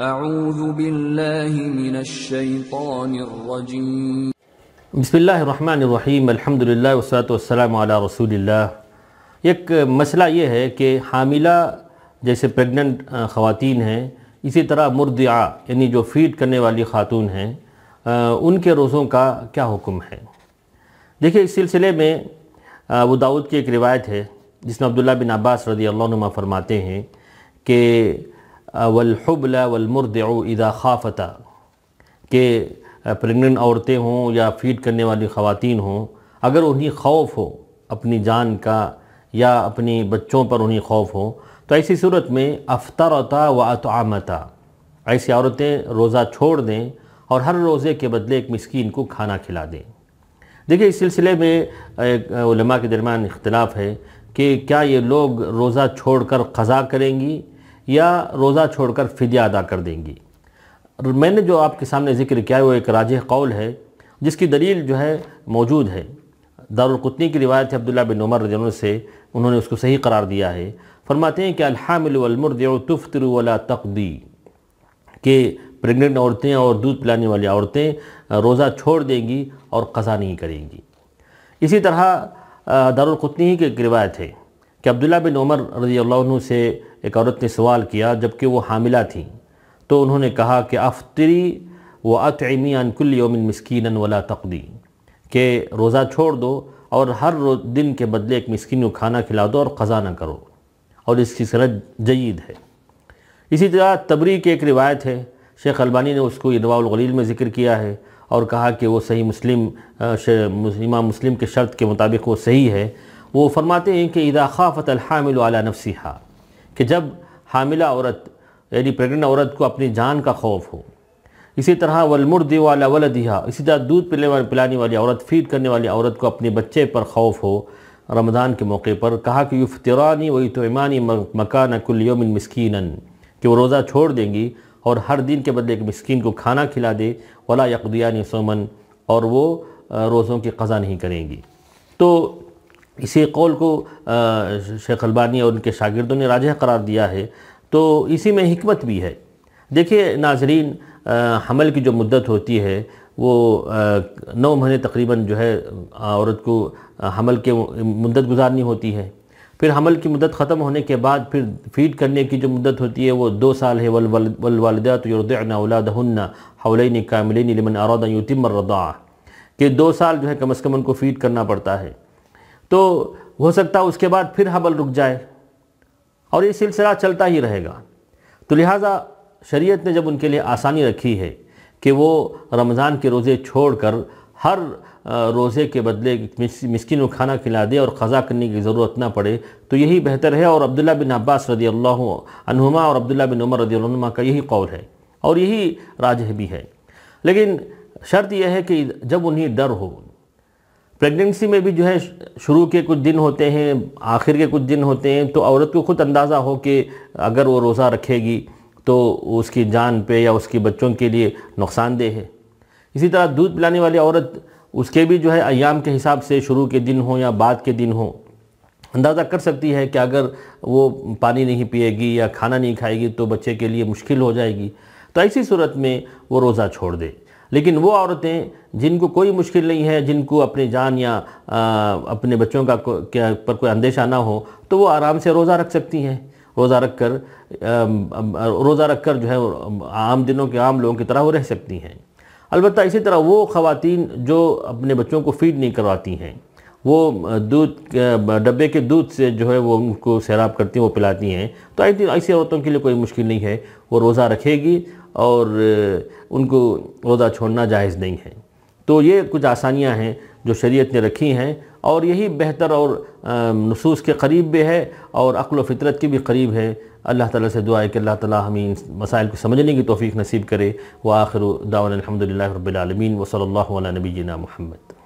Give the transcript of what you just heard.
बसमीम अल्हम्दुलिल्लाह वसलात वसलाम अला रसूलिल्लाह एक मसला ये है कि हामिला जैसे प्रेग्नेंट ख़वातीन हैं इसी तरह मुर्दिया यानी जो फीड करने वाली ख़ातून हैं उनके रोज़ों का क्या हुक्म है देखिए इस सिलसिले में वो दाऊद की एक रिवायत है जिसमें अब्दुल्ला बिन अब्बास रदी अल्लाह फरमाते हैं कि वलहबला वलमर्द इदा खाफता के प्रेगनेंट औरतें हों या फीड करने वाली ख़वान हों अगर उन्हें खौफ हो अपनी जान का या अपने बच्चों पर उन्हें खौफ हो तो ऐसी सूरत में अफ्तारता व अतआमता ऐसी औरतें रोज़ा छोड़ दें और हर रोज़े के बदले एक मस्किन को खाना खिला दें देखिए इस सिलसिले में एक के दरमियान इख्तलाफ़ है कि क्या ये लोग रोज़ा छोड़ कर क़ज़ा करेंगी या रोज़ा छोड़कर फ़िदिया अदा कर देंगी मैंने जो आपके सामने जिक्र किया है वो एक राज कौल है जिसकी दलील जो है मौजूद है दारुलकुतनी की रिवायत है अब्दुल्ला बिन उमर रजन से उन्होंने उसको सही करार दिया है फरमाते हैं कि अलहामिलमरदुफ्तर तकदी के प्रेगनेंट औरतें और दूध पिलाने वाली औरतें रोज़ा छोड़ देंगी और कज़ा नहीं करेंगी इसी तरह ही की एक रिवायत है कि अब्दुल्ला बिन उमर रजी से एक औरत ने सवाल किया जबकि वो हामिला थी तो उन्होंने कहा कि अफ्तरी व अतमी अनकुल योमिन मस्किन वला तकदी के रोज़ा छोड़ दो और हर दिन के बदले एक मस्किन को खाना खिला दो और ख़ज़ा ना करो और इसकी सरहद जयीद है इसी तरह तबरी की एक रिवायत है शेख अलबानी ने उसको इनवाउलगलील में ज़िक्र किया है और कहा कि वो सही मुस्लिम इमाम मुस्लिम के शर्त के मुताबिक वो सही है वो फरमाते हैं कि इदा खाफत हामिल वाला नफसी कि जब हामिला औरत यानी प्रेगनेंट औरत को अपनी जान का खौफ हो इसी तरह वलमुर्दी वाला दिया इसी तरह दूध पिलाने वाली पिलाने वाली औरत फीड करने वाली औरत को अपने बच्चे पर खौफ हो रमज़ान के मौके पर कहा कि युफ्तरानी व ईमानी मकान कुलयोम मस्किन कि वो रोज़ा छोड़ देंगी और हर दिन के बदले एक मस्किन को खाना खिला दे वला यकदियानी सोमन और वो रोज़ों की कज़ा नहीं करेंगी तो इसी कौल को शेख अलबानी और उनके शागिदों ने राजह करार दिया है तो इसी में हमत भी है देखिए नाजरीन हमल की जो मुद्दत होती है वो नौ महीने तकरीबन जो है औरत को हमल के मुद्दत गुजारनी होती है फिर हमल की मुद्दत ख़त्म होने के बाद फिर फीड करने की जो मुद्दत होती है वो दो साल है वल वल वालदा तो युरदनाउलादहन्ना लमन आरदा युतिमर रदा के दो साल जो है कम अज़ कम उनको फीड करना पड़ता है तो हो सकता है उसके बाद फिर हबल रुक जाए और ये सिलसिला चलता ही रहेगा तो लिहाजा शरीयत ने जब उनके लिए आसानी रखी है कि वो रमज़ान के रोज़े छोड़कर हर रोज़े के बदले मिस्किन को खाना खिला दे और ख़ज़ा करने की ज़रूरत ना पड़े तो यही बेहतर है और अब्दुल्ला बिन अब्बास रदी अल्लाहुमा और अब्दुल्ला बिन उमर रदी अल्लाहुमा का यही कौल है और यही राज भी है लेकिन शर्त यह है कि जब उन्हें डर हो प्रेगनेंसी में भी जो है शुरू के कुछ दिन होते हैं आखिर के कुछ दिन होते हैं तो औरत को खुद अंदाज़ा हो कि अगर वो रोज़ा रखेगी तो उसकी जान पे या उसके बच्चों के लिए नुकसानदेह है इसी तरह दूध पिलाने वाली औरत उसके भी जो है अयाम के हिसाब से शुरू के दिन हो या बाद के दिन हो अंदाज़ा कर सकती है कि अगर वो पानी नहीं पिएगी या खाना नहीं खाएगी तो बच्चे के लिए मुश्किल हो जाएगी तो ऐसी सूरत में वो रोज़ा छोड़ दे लेकिन वो औरतें जिनको कोई मुश्किल नहीं है जिनको अपनी जान या आ, अपने बच्चों का को, क्या पर कोई अंदेशा ना हो तो वो आराम से रोज़ा रख सकती हैं रोज़ा रख कर रोज़ा रख कर जो है आम दिनों के आम लोगों की तरह वो रह सकती हैं अलबत् इसी तरह वो ख़वातीन जो अपने बच्चों को फीड नहीं करवाती हैं वो दूध डब्बे के दूध से जो है वो उनको सैराब करती हैं वो पिलाती हैं तो आई थिंक ऐसी औरतों के लिए कोई मुश्किल नहीं है वो रोज़ा रखेगी और उनको रोज़ा छोड़ना जायज़ नहीं है तो ये कुछ आसानियाँ हैं जो शरीयत ने रखी हैं और यही बेहतर और नसूस के करीब भी है और अक्ल फितरत के भी करीब है अल्लाह ताला से दुआ है कि अल्लाह ताला हमें इन मसाइल को समझने की तौफीक नसीब करे व आखिर दावन अलहमदिल्ला रबालमीन वसल नबीना महमद